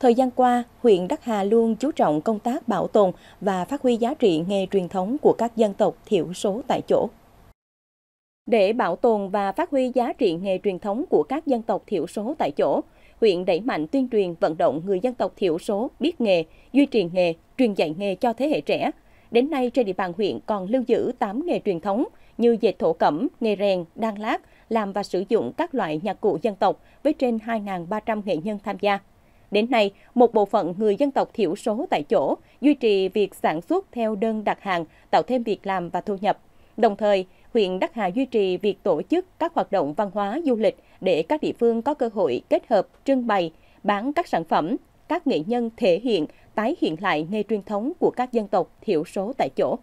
Thời gian qua, huyện Đắc Hà luôn chú trọng công tác bảo tồn và phát huy giá trị nghề truyền thống của các dân tộc thiểu số tại chỗ. Để bảo tồn và phát huy giá trị nghề truyền thống của các dân tộc thiểu số tại chỗ, huyện đẩy mạnh tuyên truyền vận động người dân tộc thiểu số biết nghề, duy trì nghề, truyền dạy nghề cho thế hệ trẻ. Đến nay trên địa bàn huyện còn lưu giữ 8 nghề truyền thống như dệt thổ cẩm, nghề rèn, đan lát, làm và sử dụng các loại nhạc cụ dân tộc với trên 2.300 nghệ nhân tham gia. Đến nay, một bộ phận người dân tộc thiểu số tại chỗ duy trì việc sản xuất theo đơn đặt hàng, tạo thêm việc làm và thu nhập. Đồng thời, huyện Đắc Hà duy trì việc tổ chức các hoạt động văn hóa du lịch để các địa phương có cơ hội kết hợp trưng bày, bán các sản phẩm, các nghệ nhân thể hiện, tái hiện lại nghề truyền thống của các dân tộc thiểu số tại chỗ.